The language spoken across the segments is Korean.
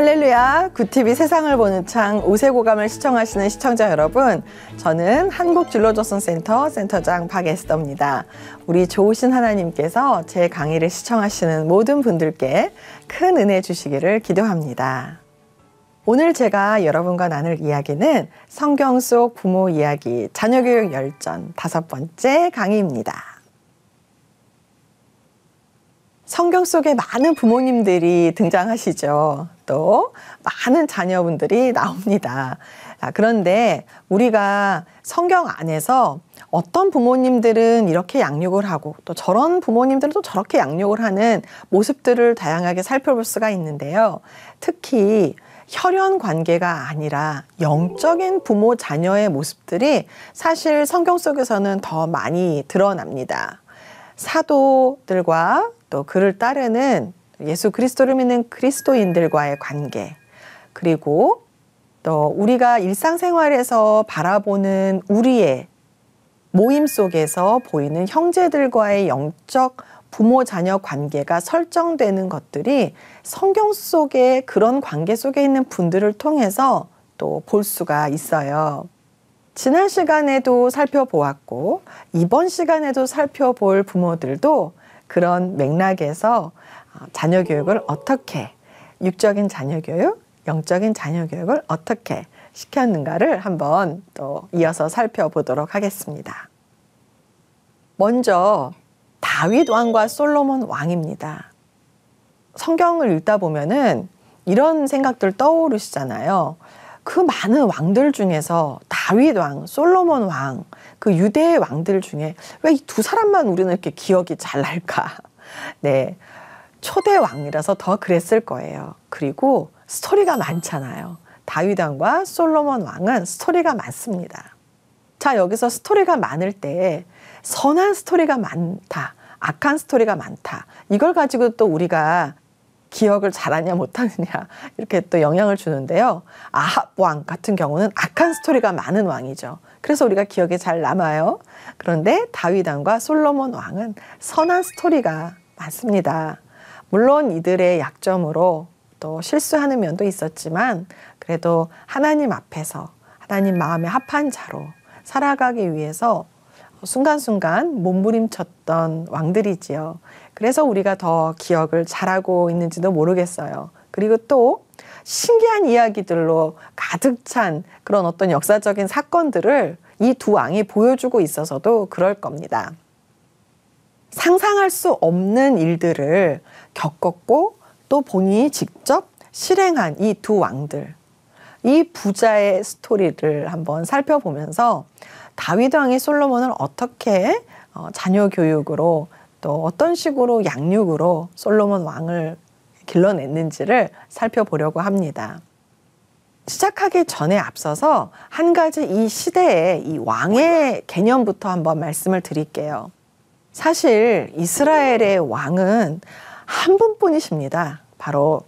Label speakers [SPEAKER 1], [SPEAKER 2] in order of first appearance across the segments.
[SPEAKER 1] 할렐루야 구티비 세상을 보는 창 오세고감을 시청하시는 시청자 여러분 저는 한국진로조선센터 센터장 박에스더입니다 우리 좋으신 하나님께서 제 강의를 시청하시는 모든 분들께 큰 은혜 주시기를 기도합니다 오늘 제가 여러분과 나눌 이야기는 성경 속 부모 이야기 자녀교육 열전 다섯 번째 강의입니다 성경 속에 많은 부모님들이 등장하시죠. 또 많은 자녀분들이 나옵니다. 아, 그런데 우리가 성경 안에서 어떤 부모님들은 이렇게 양육을 하고 또 저런 부모님들은 또 저렇게 양육을 하는 모습들을 다양하게 살펴볼 수가 있는데요. 특히 혈연 관계가 아니라 영적인 부모 자녀의 모습들이 사실 성경 속에서는 더 많이 드러납니다. 사도들과 또 그를 따르는 예수 그리스도를 믿는 그리스도인들과의 관계, 그리고 또 어, 우리가 일상생활에서 바라보는 우리의 모임 속에서 보이는 형제들과의 영적 부모 자녀 관계가 설정되는 것들이 성경 속에 그런 관계 속에 있는 분들을 통해서 또 볼 수가 있어요. 지난 시간에도 살펴보았고 이번 시간에도 살펴볼 부모들도 그런 맥락에서 어, 자녀 교육을 어떻게 육적인 자녀 교육, 영적인 자녀 교육을 어떻게 시켰는가를 한번 또 이어서 살펴보도록 하겠습니다. 먼저 다윗 왕과 솔로몬 왕입니다. 성경을 읽다 보면은 이런 생각들 떠오르시잖아요. 그 많은 왕들 중에서 다윗 왕, 솔로몬 왕, 그 유대의 왕들 중에 왜 이 두 사람만 우리는 이렇게 기억이 잘 날까? 네. 초대 왕이라서 더 그랬을 거예요. 그리고 스토리가 많잖아요. 다윗 왕과 솔로몬 왕은 스토리가 많습니다. 자, 여기서 스토리가 많을 때 선한 스토리가 많다. 악한 스토리가 많다. 이걸 가지고 또 우리가 기억을 잘하냐 못하느냐 이렇게 또 영향을 주는데요. 아합 왕 같은 경우는 악한 스토리가 많은 왕이죠. 그래서 우리가 기억에 잘 남아요. 그런데 다윗 왕과 솔로몬 왕은 선한 스토리가 많습니다. 물론 이들의 약점으로 또 실수하는 면도 있었지만 그래도 하나님 앞에서 하나님 마음에 합한 자로 살아가기 위해서 순간순간 몸부림쳤던 왕들이지요. 그래서 우리가 더 기억을 잘하고 있는지도 모르겠어요. 그리고 또 신기한 이야기들로 가득 찬 그런 어떤 역사적인 사건들을 이 두 왕이 보여주고 있어서도 그럴 겁니다. 상상할 수 없는 일들을 겪었고 또 본인이 직접 실행한 이 두 왕들 이 부자의 스토리를 한번 살펴보면서 다윗 왕이 솔로몬을 어떻게 어, 자녀 교육으로 또 어떤 식으로 양육으로 솔로몬 왕을 길러냈는지를 살펴보려고 합니다. 시작하기 전에 앞서서 한 가지 이 시대의 이 왕의 개념부터 한번 말씀을 드릴게요. 사실 이스라엘의 왕은 한 분뿐이십니다. 바로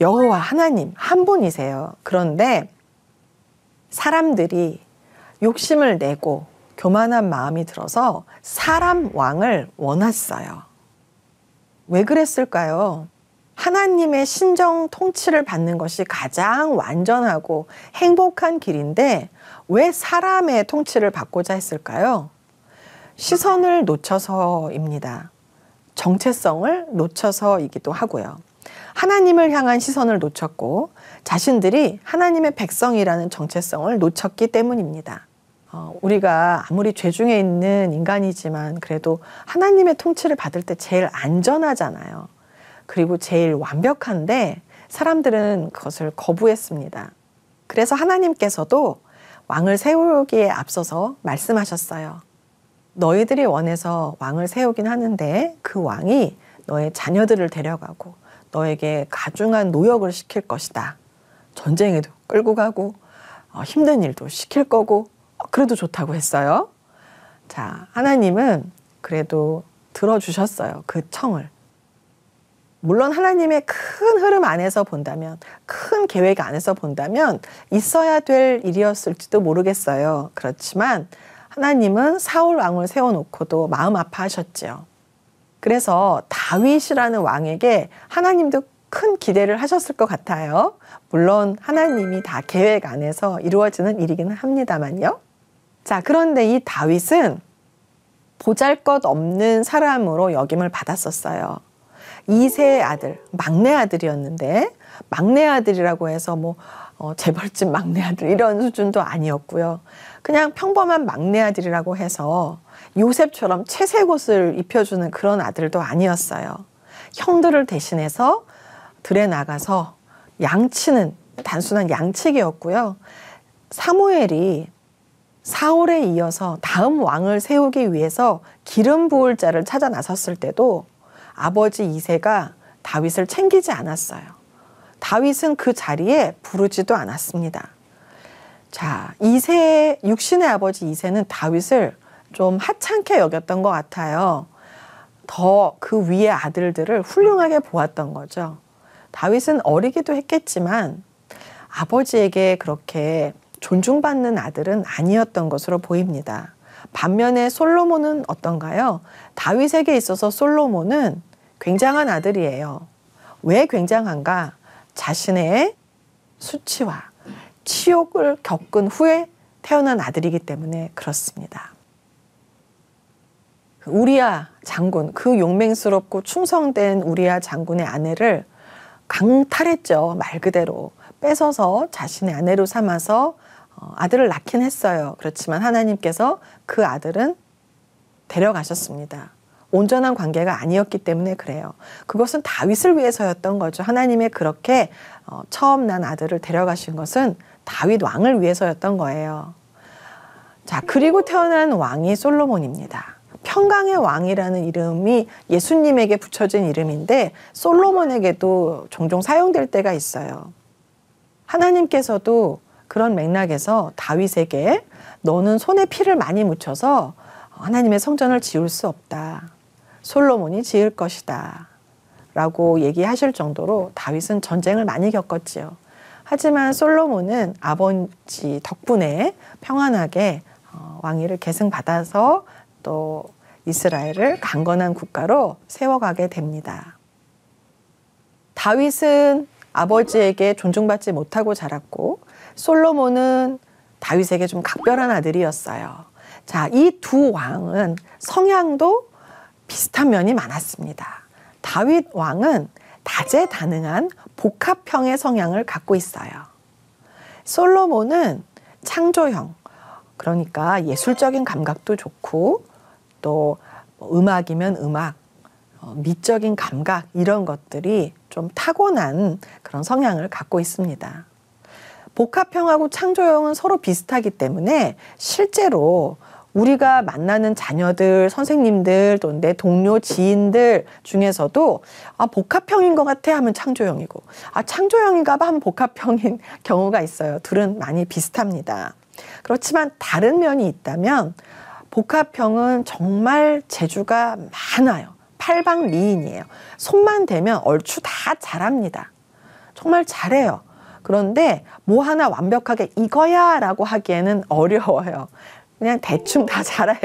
[SPEAKER 1] 여호와 하나님 한 분이세요. 그런데 사람들이 욕심을 내고 교만한 마음이 들어서 사람 왕을 원했어요. 왜 그랬을까요? 하나님의 신정 통치를 받는 것이 가장 완전하고 행복한 길인데 왜 사람의 통치를 받고자 했을까요? 시선을 놓쳐서입니다. 정체성을 놓쳐서이기도 하고요. 하나님을 향한 시선을 놓쳤고 자신들이 하나님의 백성이라는 정체성을 놓쳤기 때문입니다. 어, 우리가 아무리 죄 중에 있는 인간이지만 그래도 하나님의 통치를 받을 때 제일 안전하잖아요. 그리고 제일 완벽한데 사람들은 그것을 거부했습니다. 그래서 하나님께서도 왕을 세우기에 앞서서 말씀하셨어요. 너희들이 원해서 왕을 세우긴 하는데 그 왕이 너의 자녀들을 데려가고 너에게 가중한 노역을 시킬 것이다. 전쟁에도 끌고 가고 어, 힘든 일도 시킬 거고 어, 그래도 좋다고 했어요. 자, 하나님은 그래도 들어주셨어요. 그 청을. 물론 하나님의 큰 흐름 안에서 본다면, 큰 계획 안에서 본다면 있어야 될 일이었을지도 모르겠어요. 그렇지만 하나님은 사울 왕을 세워놓고도 마음 아파하셨지요. 그래서 다윗이라는 왕에게 하나님도 큰 기대를 하셨을 것 같아요. 물론 하나님이 다 계획 안에서 이루어지는 일이기는 합니다만요. 자, 그런데 이 다윗은 보잘 것 없는 사람으로 여김을 받았었어요. 이세의 아들, 막내 아들이었는데, 막내 아들이라고 해서 뭐, 어, 재벌집 막내 아들 이런 수준도 아니었고요. 그냥 평범한 막내 아들이라고 해서 요셉처럼 채색옷을 입혀주는 그런 아들도 아니었어요. 형들을 대신해서 들에 나가서 양치는 단순한 양치기였고요. 사무엘이 사울에 이어서 다음 왕을 세우기 위해서 기름 부을 자를 찾아 나섰을 때도 아버지 이세가 다윗을 챙기지 않았어요. 다윗은 그 자리에 부르지도 않았습니다. 자, 이세 육신의 아버지 이세는 다윗을 좀 하찮게 여겼던 것 같아요. 더 그 위의 아들들을 훌륭하게 보았던 거죠. 다윗은 어리기도 했겠지만 아버지에게 그렇게 존중받는 아들은 아니었던 것으로 보입니다. 반면에 솔로몬은 어떤가요? 다윗에게 있어서 솔로몬은 굉장한 아들이에요. 왜 굉장한가? 자신의 수치와 치욕을 겪은 후에 태어난 아들이기 때문에 그렇습니다. 우리야 장군, 그 용맹스럽고 충성된 우리야 장군의 아내를 강탈했죠. 말 그대로. 뺏어서 자신의 아내로 삼아서 어, 아들을 낳긴 했어요. 그렇지만 하나님께서 그 아들은 데려가셨습니다. 온전한 관계가 아니었기 때문에 그래요. 그것은 다윗을 위해서였던 거죠. 하나님의 그렇게 어, 처음 난 아들을 데려가신 것은 다윗 왕을 위해서였던 거예요. 자, 그리고 태어난 왕이 솔로몬입니다. 평강의 왕이라는 이름이 예수님에게 붙여진 이름인데 솔로몬에게도 종종 사용될 때가 있어요. 하나님께서도 그런 맥락에서 다윗에게 너는 손에 피를 많이 묻혀서 하나님의 성전을 지을 수 없다. 솔로몬이 지을 것이다. 라고 얘기하실 정도로 다윗은 전쟁을 많이 겪었지요. 하지만 솔로몬은 아버지 덕분에 평안하게 어, 왕위를 계승받아서 또 이스라엘을 강건한 국가로 세워가게 됩니다. 다윗은 아버지에게 존중받지 못하고 자랐고 솔로몬은 다윗에게 좀 각별한 아들이었어요. 자, 이 두 왕은 성향도 비슷한 면이 많았습니다. 다윗 왕은 다재다능한 복합형의 성향을 갖고 있어요. 솔로몬은 창조형, 그러니까 예술적인 감각도 좋고 또 음악이면 음악, 어, 미적인 감각 이런 것들이 좀 타고난 그런 성향을 갖고 있습니다. 복합형하고 창조형은 서로 비슷하기 때문에 실제로 우리가 만나는 자녀들, 선생님들, 또내 동료, 지인들 중에서도 아, 복합형인 것 같아 하면 창조형이고, 아, 창조형인가 봐 하면 복합형인 경우가 있어요. 둘은 많이 비슷합니다. 그렇지만 다른 면이 있다면 복합형은 정말 재주가 많아요. 팔방미인이에요. 손만 대면 얼추 다 잘합니다. 정말 잘해요. 그런데 뭐 하나 완벽하게 이거야 라고 하기에는 어려워요. 그냥 대충 다 잘아요.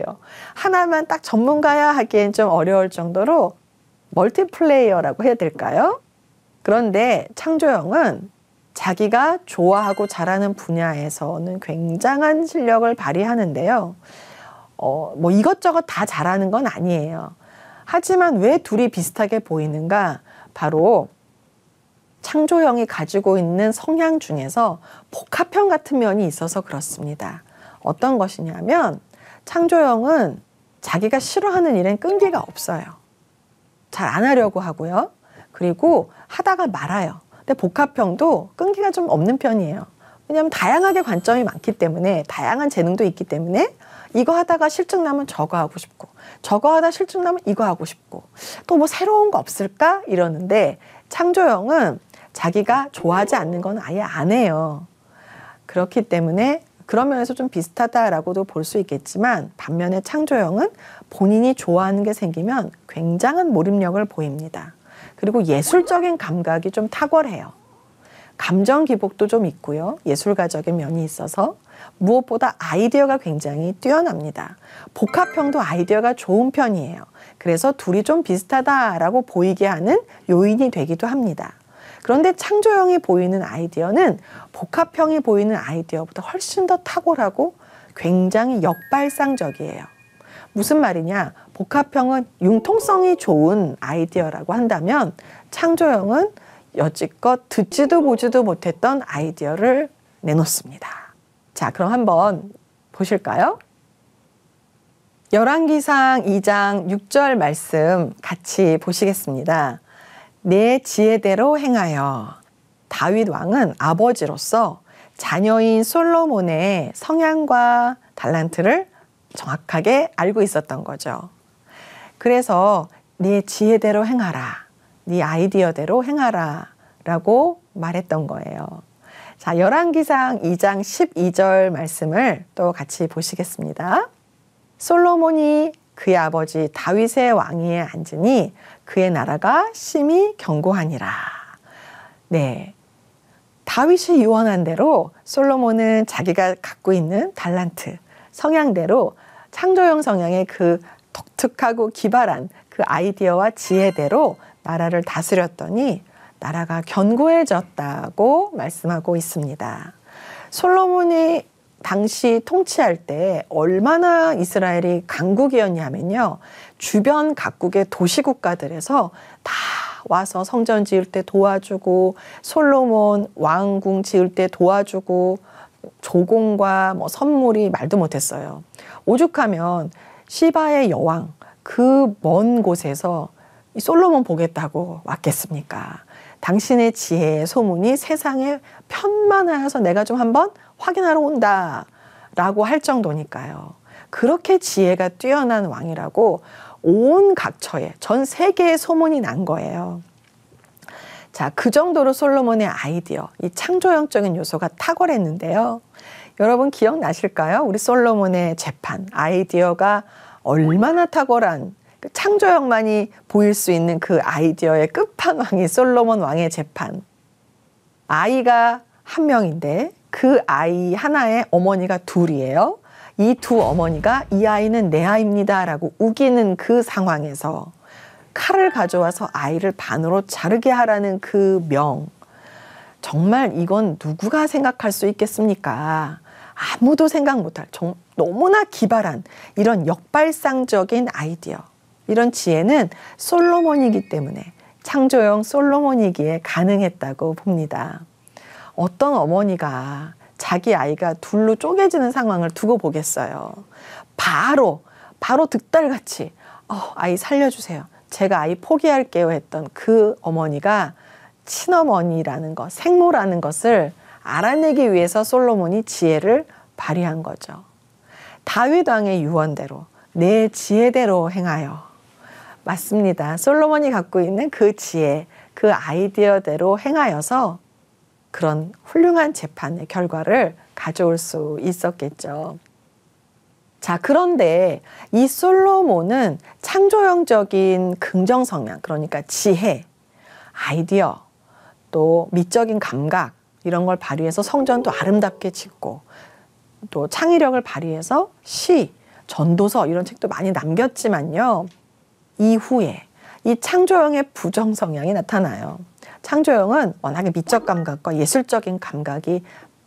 [SPEAKER 1] 하나만 딱 전문가야 하기엔 좀 어려울 정도로 멀티플레이어라고 해야 될까요? 그런데 창조형은 자기가 좋아하고 잘하는 분야에서는 굉장한 실력을 발휘하는데요. 어, 뭐 이것저것 다 잘하는 건 아니에요. 하지만 왜 둘이 비슷하게 보이는가? 바로 창조형이 가지고 있는 성향 중에서 복합형 같은 면이 있어서 그렇습니다. 어떤 것이냐면 창조형은 자기가 싫어하는 일엔 끈기가 없어요. 잘 안 하려고 하고요. 그리고 하다가 말아요. 근데 복합형도 끈기가 좀 없는 편이에요. 왜냐하면 다양하게 관점이 많기 때문에 다양한 재능도 있기 때문에 이거 하다가 실증 나면 저거 하고 싶고 저거 하다 실증 나면 이거 하고 싶고 또 뭐 새로운 거 없을까 이러는데 창조형은 자기가 좋아하지 않는 건 아예 안 해요. 그렇기 때문에 그런 면에서 좀 비슷하다라고도 볼 수 있겠지만 반면에 창조형은 본인이 좋아하는 게 생기면 굉장한 몰입력을 보입니다. 그리고 예술적인 감각이 좀 탁월해요. 감정 기복도 좀 있고요. 예술가적인 면이 있어서 무엇보다 아이디어가 굉장히 뛰어납니다. 복합형도 아이디어가 좋은 편이에요. 그래서 둘이 좀 비슷하다라고 보이게 하는 요인이 되기도 합니다. 그런데 창조형이 보이는 아이디어는 복합형이 보이는 아이디어보다 훨씬 더 탁월하고 굉장히 역발상적이에요. 무슨 말이냐? 복합형은 융통성이 좋은 아이디어라고 한다면 창조형은 여지껏 듣지도 보지도 못했던 아이디어를 내놓습니다. 자, 그럼 한번 보실까요? 열왕기상 2장 6절 말씀 같이 보시겠습니다. 내 지혜대로 행하여 다윗 왕은 아버지로서 자녀인 솔로몬의 성향과 달란트를 정확하게 알고 있었던 거죠. 그래서 네 지혜대로 행하라. 네 아이디어대로 행하라. 라고 말했던 거예요. 자, 열왕기상 2장 12절 말씀을 또 같이 보시겠습니다. 솔로몬이 그의 아버지 다윗의 왕위에 앉으니 그의 나라가 심히 견고하니라. 네. 다윗이 유언한 대로 솔로몬은 자기가 갖고 있는 달란트, 성향대로 창조형 성향의 그 독특하고 기발한 그 아이디어와 지혜대로 나라를 다스렸더니 나라가 견고해졌다고 말씀하고 있습니다. 솔로몬이 당시 통치할 때 얼마나 이스라엘이 강국이었냐면요. 주변 각국의 도시 국가들에서 다 와서 성전 지을 때 도와주고 솔로몬 왕궁 지을 때 도와주고 조공과 뭐 선물이 말도 못했어요. 오죽하면 시바의 여왕 그 먼 곳에서 이 솔로몬 보겠다고 왔겠습니까? 당신의 지혜의 소문이 세상에 편만하여서 내가 좀 한번 확인하러 온다. 라고 할 정도니까요. 그렇게 지혜가 뛰어난 왕이라고 온 각처에 전 세계에 소문이 난 거예요. 자, 그 정도로 솔로몬의 아이디어, 이 창조형적인 요소가 탁월했는데요. 여러분 기억나실까요? 우리 솔로몬의 재판, 아이디어가 얼마나 탁월한 그 창조형만이 보일 수 있는 그 아이디어의 끝판왕이 솔로몬 왕의 재판. 아이가 한 명인데 그 아이 하나의 어머니가 둘이에요. 이두 어머니가 이 아이는 내 아이입니다라고 우기는 그 상황에서 칼을 가져와서 아이를 반으로 자르게 하라는 그 명. 정말 이건 누구가 생각할 수 있겠습니까? 아무도 생각 못할 정, 너무나 기발한 이런 역발상적인 아이디어. 이런 지혜는 솔로몬이기 때문에 창조형 솔로몬이기에 가능했다고 봅니다. 어떤 어머니가 자기 아이가 둘로 쪼개지는 상황을 두고 보겠어요. 바로 바로 득달같이 어, 아이 살려주세요. 제가 아이 포기할게요 했던 그 어머니가 친어머니라는 것, 생모라는 것을 알아내기 위해서 솔로몬이 지혜를 발휘한 거죠. 다윗 왕의 유언대로 내 지혜대로 행하여. 맞습니다. 솔로몬이 갖고 있는 그 지혜, 그 아이디어대로 행하여서 그런 훌륭한 재판의 결과를 가져올 수 있었겠죠. 자, 그런데 이 솔로몬은 창조형적인 긍정 성향, 그러니까 지혜, 아이디어, 또 미적인 감각, 이런 걸 발휘해서 성전도 아름답게 짓고, 또 창의력을 발휘해서 시, 전도서 이런 책도 많이 남겼지만요. 이후에 이 창조형의 부정 성향이 나타나요. 창조형은 워낙에 미적 감각과 예술적인 감각이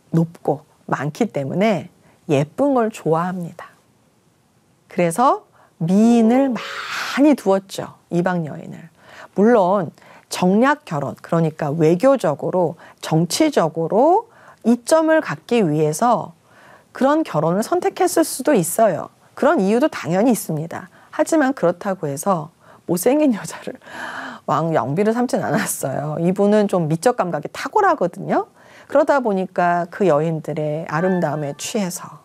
[SPEAKER 1] 높고 많기 때문에 예쁜 걸 좋아합니다. 그래서 미인을 많이 두었죠. 이방 여인을. 물론 정략 결혼, 그러니까 외교적으로, 정치적으로 이점을 갖기 위해서 그런 결혼을 선택했을 수도 있어요. 그런 이유도 당연히 있습니다. 하지만 그렇다고 해서 못생긴 여자를 왕 영비를 삼진 않았어요. 이분은 좀 미적 감각이 탁월하거든요. 그러다 보니까 그 여인들의 아름다움에 취해서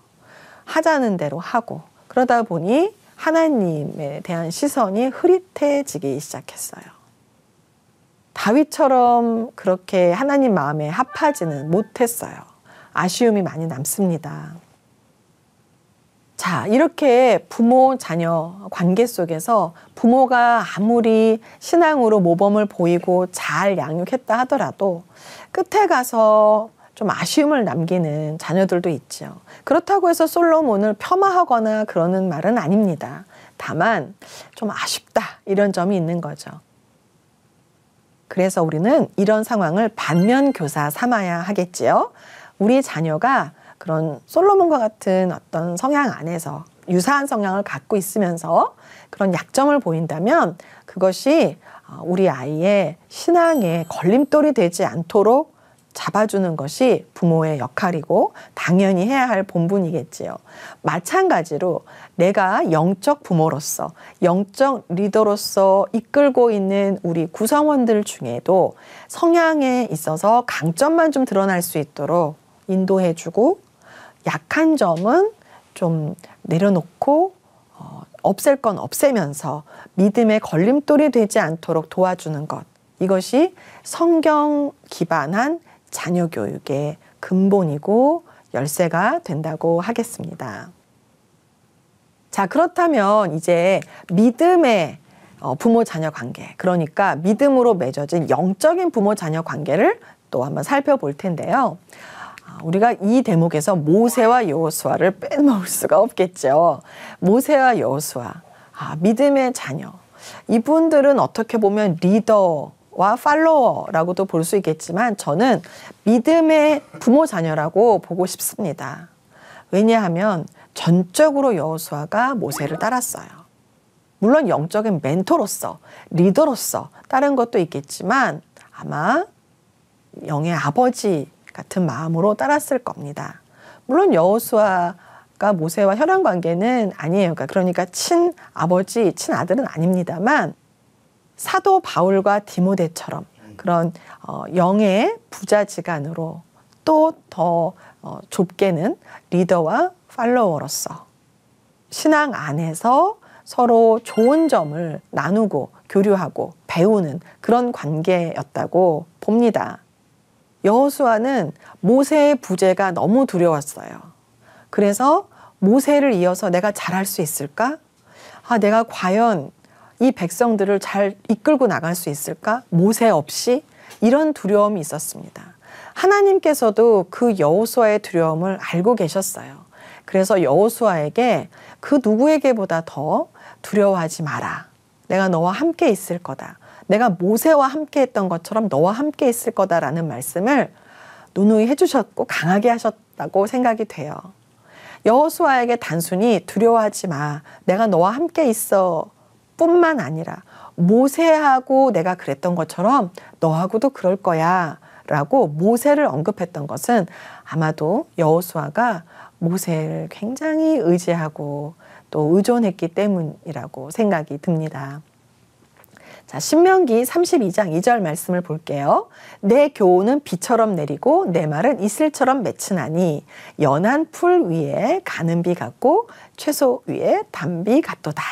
[SPEAKER 1] 하자는 대로 하고 그러다 보니 하나님에 대한 시선이 흐릿해지기 시작했어요. 다윗처럼 그렇게 하나님 마음에 합하지는 못했어요. 아쉬움이 많이 남습니다. 자, 이렇게 부모 자녀 관계 속에서 부모가 아무리 신앙으로 모범을 보이고 잘 양육했다 하더라도 끝에 가서 좀 아쉬움을 남기는 자녀들도 있죠. 그렇다고 해서 솔로몬을 폄하하거나 그러는 말은 아닙니다. 다만 좀 아쉽다 이런 점이 있는 거죠. 그래서 우리는 이런 상황을 반면 교사 삼아야 하겠지요. 우리 자녀가 그런 솔로몬과 같은 어떤 성향 안에서 유사한 성향을 갖고 있으면서 그런 약점을 보인다면 그것이 어, 우리 아이의 신앙에 걸림돌이 되지 않도록 잡아주는 것이 부모의 역할이고 당연히 해야 할 본분이겠지요. 마찬가지로 내가 영적 부모로서 영적 리더로서 이끌고 있는 우리 구성원들 중에도 성향에 있어서 강점만 좀 드러날 수 있도록 인도해주고 약한 점은 좀 내려놓고 어, 없앨 건 없애면서 믿음의 걸림돌이 되지 않도록 도와주는 것. 이것이 성경 기반한 자녀 교육의 근본이고 열쇠가 된다고 하겠습니다. 자, 그렇다면 이제 믿음의 어, 부모 자녀 관계, 그러니까 믿음으로 맺어진 영적인 부모 자녀 관계를 또 한번 살펴볼 텐데요. 우리가 이 대목에서 모세와 여호수아를 빼먹을 수가 없겠죠. 모세와 여호수아, 아, 믿음의 자녀. 이분들은 어떻게 보면 리더와 팔로워라고도 볼 수 있겠지만 저는 믿음의 부모 자녀라고 보고 싶습니다. 왜냐하면 전적으로 여호수아가 모세를 따랐어요. 물론 영적인 멘토로서, 리더로서 다른 것도 있겠지만 아마 영의 아버지 같은 마음으로 따랐을 겁니다. 물론 여호수아 모세와 혈연 관계는 아니에요. 그러니까, 그러니까 친 아버지, 친 아들은 아닙니다만 사도 바울과 디모데처럼 그런 어, 영의 부자지간으로 또더 어, 좁게는 리더와 팔로워로서 신앙 안에서 서로 좋은 점을 나누고 교류하고 배우는 그런 관계였다고 봅니다. 여호수아는 모세의 부재가 너무 두려웠어요. 그래서 모세를 이어서 내가 잘할 수 있을까? 아, 내가 과연 이 백성들을 잘 이끌고 나갈 수 있을까? 모세 없이 이런 두려움이 있었습니다. 하나님께서도 그 여호수아의 두려움을 알고 계셨어요. 그래서 여호수아에게 그 누구에게보다 더 두려워하지 마라. 내가 너와 함께 있을 거다. 내가 모세와 함께 했던 것처럼 너와 함께 있을 거다라는 말씀을 누누이 해주셨고 강하게 하셨다고 생각이 돼요. 여호수아에게 단순히 두려워하지 마. 내가 너와 함께 있어. 뿐만 아니라 모세하고 내가 그랬던 것처럼 너하고도 그럴 거야. 라고 모세를 언급했던 것은 아마도 여호수아가 모세를 굉장히 의지하고 또 의존했기 때문이라고 생각이 듭니다. 자, 신명기 32장 2절 말씀을 볼게요. 내 교훈은 비처럼 내리고 내 말은 이슬처럼 맺히나니 연한 풀 위에 가는 비 같고 채소 위에 단비 같도다.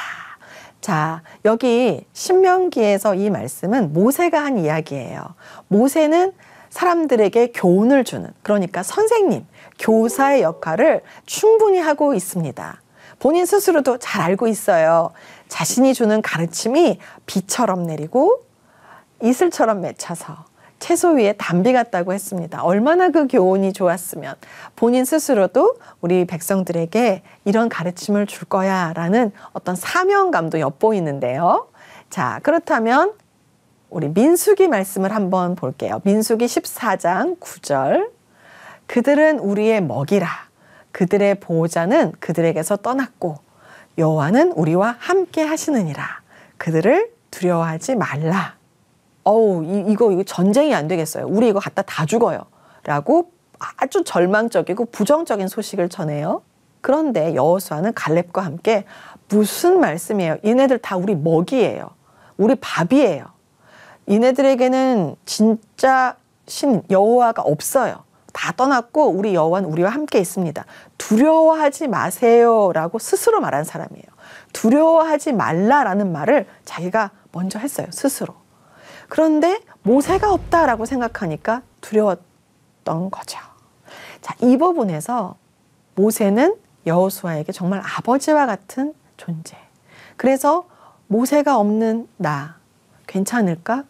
[SPEAKER 1] 자, 여기 신명기에서 이 말씀은 모세가 한 이야기예요. 모세는 사람들에게 교훈을 주는, 그러니까 선생님, 교사의 역할을 충분히 하고 있습니다. 본인 스스로도 잘 알고 있어요. 자신이 주는 가르침이 비처럼 내리고 이슬처럼 맺혀서 채소 위에 담비 같다고 했습니다. 얼마나 그 교훈이 좋았으면 본인 스스로도 우리 백성들에게 이런 가르침을 줄 거야 라는 어떤 사명감도 엿보이는데요. 자, 그렇다면 우리 민숙이 말씀을 한번 볼게요. 민숙이 14장 9절. 그들은 우리의 먹이라. 그들의 보호자는 그들에게서 떠났고 여호와는 우리와 함께 하시느니라. 그들을 두려워하지 말라. 어우, 이, 이거, 이거 전쟁이 안 되겠어요. 우리 이거 갖다 다 죽어요. 라고 아주 절망적이고 부정적인 소식을 전해요. 그런데 여호수아는 갈렙과 함께 무슨 말씀이에요? 얘네들 다 우리 먹이에요. 우리 밥이에요. 얘네들에게는 진짜 신 여호와가 없어요. 다 떠났고 우리 여호와는 우리와 함께 있습니다. 두려워하지 마세요라고 스스로 말한 사람이에요. 두려워하지 말라라는 말을 자기가 먼저 했어요. 스스로. 그런데 모세가 없다라고 생각하니까 두려웠던 거죠. 자, 이 부분에서 모세는 여호수아에게 정말 아버지와 같은 존재. 그래서 모세가 없는 나 괜찮을까?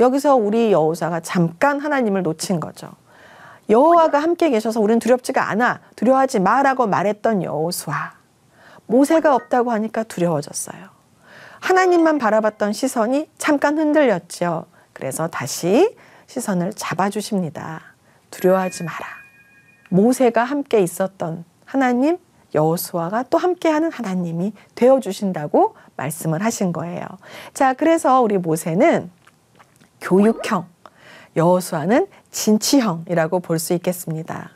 [SPEAKER 1] 여기서 우리 여호사가 잠깐 하나님을 놓친 거죠. 여호와가 함께 계셔서 우리는 두렵지가 않아 두려워하지 마라고 말했던 여호수아 모세가 없다고 하니까 두려워졌어요. 하나님만 바라봤던 시선이 잠깐 흔들렸죠. 그래서 다시 시선을 잡아주십니다. 두려워하지 마라. 모세가 함께 있었던 하나님 여호수아가 또 함께하는 하나님이 되어 주신다고 말씀을 하신 거예요. 자, 그래서 우리 모세는 교육형, 여호수아는 진취형이라고 볼 수 있겠습니다.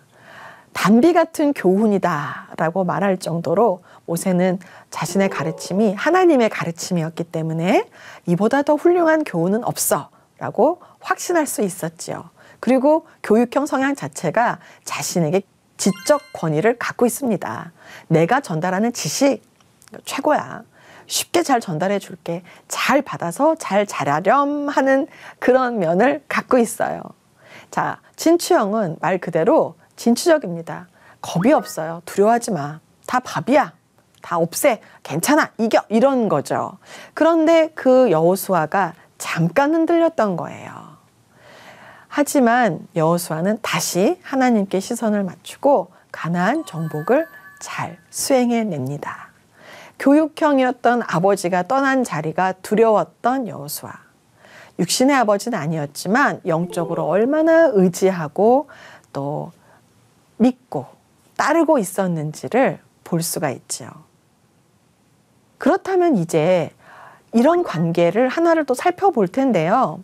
[SPEAKER 1] 담비 같은 교훈이다라고 말할 정도로 모세는 자신의 가르침이 하나님의 가르침이었기 때문에 이보다 더 훌륭한 교훈은 없어라고 확신할 수 있었지요. 그리고 교육형 성향 자체가 자신에게 지적 권위를 갖고 있습니다. 내가 전달하는 지식 최고야. 쉽게 잘 전달해 줄게. 잘 받아서 잘 잘하렴 하는 그런 면을 갖고 있어요. 자, 진추형은 말 그대로 진취적입니다. 겁이 없어요. 두려워하지 마. 다 밥이야. 다 없애. 괜찮아. 이겨. 이런 거죠. 그런데 그 여호수아가 잠깐 흔들렸던 거예요. 하지만 여호수아는 다시 하나님께 시선을 맞추고 가나안 정복을 잘 수행해 냅니다. 교육형이었던 아버지가 떠난 자리가 두려웠던 여호수아. 육신의 아버지는 아니었지만 영적으로 얼마나 의지하고 또 믿고 따르고 있었는지를 볼 수가 있죠 그렇다면 이제 이런 관계를 하나를 또 살펴볼 텐데요.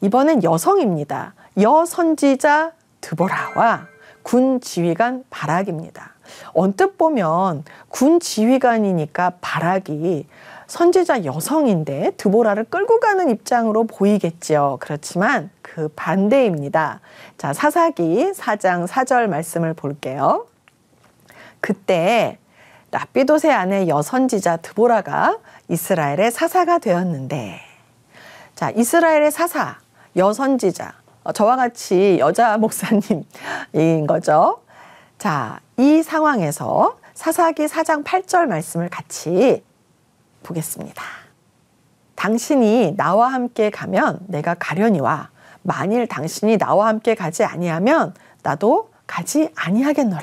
[SPEAKER 1] 이번엔 여성입니다. 여선지자 드보라와 군 지휘관 바락입니다. 언뜻 보면 군 지휘관이니까 바락이 선지자 여성인데 드보라를 끌고 가는 입장으로 보이겠지요. 그렇지만 그 반대입니다. 자, 사사기 4장 4절 말씀을 볼게요. 그때 라비도세 안에 여선지자 드보라가 이스라엘의 사사가 되었는데 자, 이스라엘의 사사, 여선지자 어, 저와 같이 여자 목사님인 거죠. 자, 이 상황에서 사사기 4장 8절 말씀을 같이 보겠습니다. 당신이 나와 함께 가면 내가 가려니와 만일 당신이 나와 함께 가지 아니하면 나도 가지 아니하겠노라.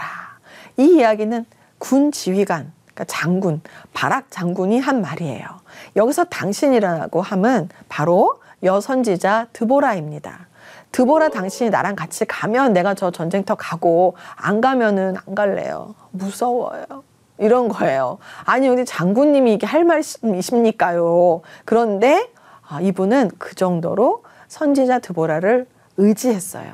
[SPEAKER 1] 이 이야기는 군 지휘관, 그러니까 장군, 바락 장군이 한 말이에요. 여기서 당신이라고 함은 바로 여선지자 드보라입니다. 드보라 당신이 나랑 같이 가면 내가 저 전쟁터 가고 안 가면은 안 갈래요. 무서워요. 이런 거예요. 아니 우리 장군님이 이게 할 말씀이십니까요? 그런데 아, 이분은 그 정도로 선지자 드보라를 의지했어요.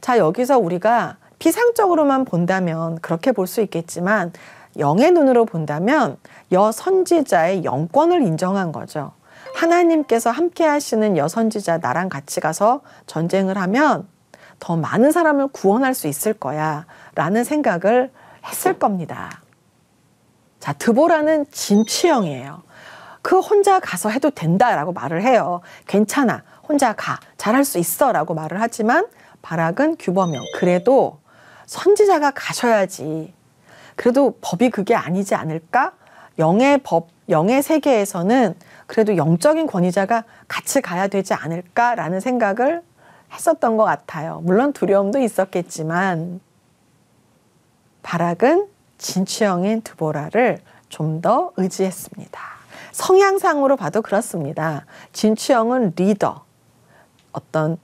[SPEAKER 1] 자 여기서 우리가 피상적으로만 본다면 그렇게 볼 수 있겠지만 영의 눈으로 본다면 여 선지자의 영권을 인정한 거죠. 하나님께서 함께 하시는 여선지자 나랑 같이 가서 전쟁을 하면 더 많은 사람을 구원할 수 있을 거야. 라는 생각을 했을 겁니다. 자, 드보라는 진취형이에요. 그 혼자 가서 해도 된다라고 말을 해요. 괜찮아. 혼자 가. 잘할 수 있어. 라고 말을 하지만 바락은 규범형. 그래도 선지자가 가셔야지. 그래도 법이 그게 아니지 않을까? 영의 법 영의 세계에서는 그래도 영적인 권위자가 같이 가야 되지 않을까라는 생각을 했었던 것 같아요. 물론 두려움도 있었겠지만 바락은 진취형인 두보라를좀 더 의지했습니다. 성향상으로 봐도 그렇습니다. 진취형은 리더, 어떤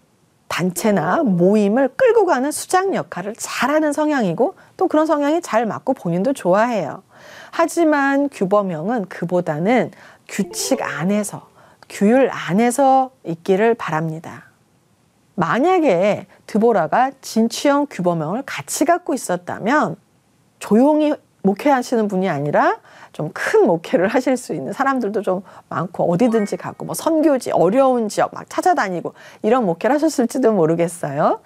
[SPEAKER 1] 단체나 모임을 끌고 가는 수장 역할을 잘하는 성향이고 또 그런 성향이 잘 맞고 본인도 좋아해요. 하지만 규범형은 그보다는 규칙 안에서, 규율 안에서 있기를 바랍니다. 만약에 드보라가 진취형 규범형을 같이 갖고 있었다면 조용히 목회하시는 분이 아니라 좀 큰 목회를 하실 수 있는 사람들도 좀 많고 어디든지 가고 뭐 선교지 어려운 지역 막 찾아다니고 이런 목회를 하셨을지도 모르겠어요.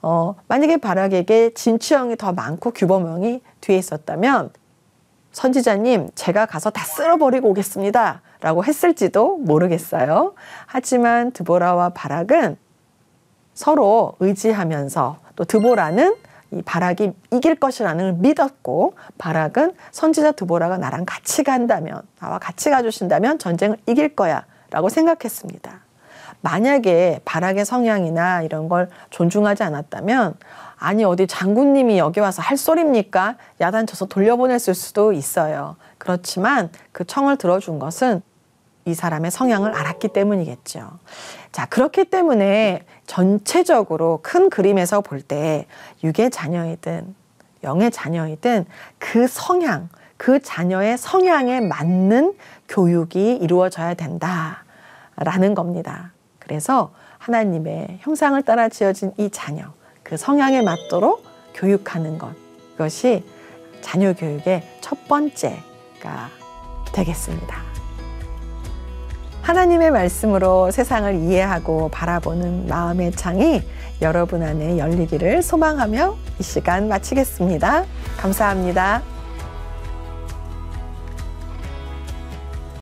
[SPEAKER 1] 어, 만약에 바락에게 진취형이 더 많고 규범형이 뒤에 있었다면 선지자님, 제가 가서 다 쓸어버리고 오겠습니다. 라고 했을지도 모르겠어요. 하지만 드보라와 바락은 서로 의지하면서 또 드보라는 이 바락이 이길 것이라는 믿었고 바락은 선지자 드보라가 나랑 같이 간다면 나와 같이 가주신다면 전쟁을 이길 거야 라고 생각했습니다. 만약에 바락의 성향이나 이런 걸 존중하지 않았다면 아니 어디 장군님이 여기 와서 할 소립니까? 야단쳐서 돌려보냈을 수도 있어요. 그렇지만 그 청을 들어준 것은 이 사람의 성향을 알았기 때문이겠죠. 자, 그렇기 때문에 전체적으로 큰 그림에서 볼 때 육의 자녀이든 영의 자녀이든 그 성향, 그 자녀의 성향에 맞는 교육이 이루어져야 된다라는 겁니다. 그래서 하나님의 형상을 따라 지어진 이 자녀, 그 성향에 맞도록 교육하는 것. 그것이 자녀 교육의 첫 번째가 되겠습니다. 하나님의 말씀으로 세상을 이해하고 바라보는 마음의 창이 여러분 안에 열리기를 소망하며 이 시간 마치겠습니다. 감사합니다.